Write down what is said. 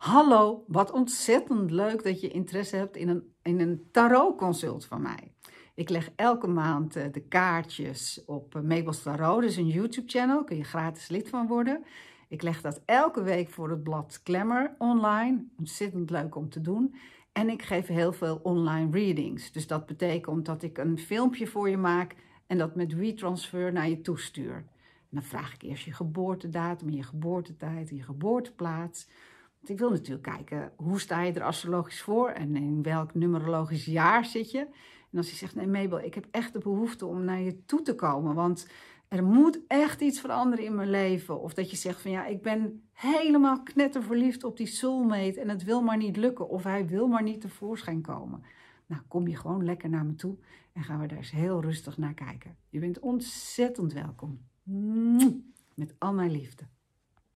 Hallo, wat ontzettend leuk dat je interesse hebt in een, in een tarotconsult van mij. Ik leg elke maand eh, de kaartjes op eh, Mabels Tarot, Dat is een YouTube-channel, kun je gratis lid van worden. Ik leg dat elke week voor het blad Klemmer online, ontzettend leuk om te doen. En ik geef heel veel online readings, dus dat betekent dat ik een filmpje voor je maak en dat met retransfer naar je toestuur. dan vraag ik eerst je geboortedatum, je geboortetijd, je geboorteplaats want ik wil natuurlijk kijken, hoe sta je er astrologisch voor en in welk numerologisch jaar zit je? En als je zegt, nee Mabel, ik heb echt de behoefte om naar je toe te komen, want er moet echt iets veranderen in mijn leven. Of dat je zegt van ja, ik ben helemaal knetterverliefd op die soulmate en het wil maar niet lukken. Of hij wil maar niet tevoorschijn komen. Nou, kom je gewoon lekker naar me toe en gaan we daar eens heel rustig naar kijken. Je bent ontzettend welkom. Met al mijn liefde.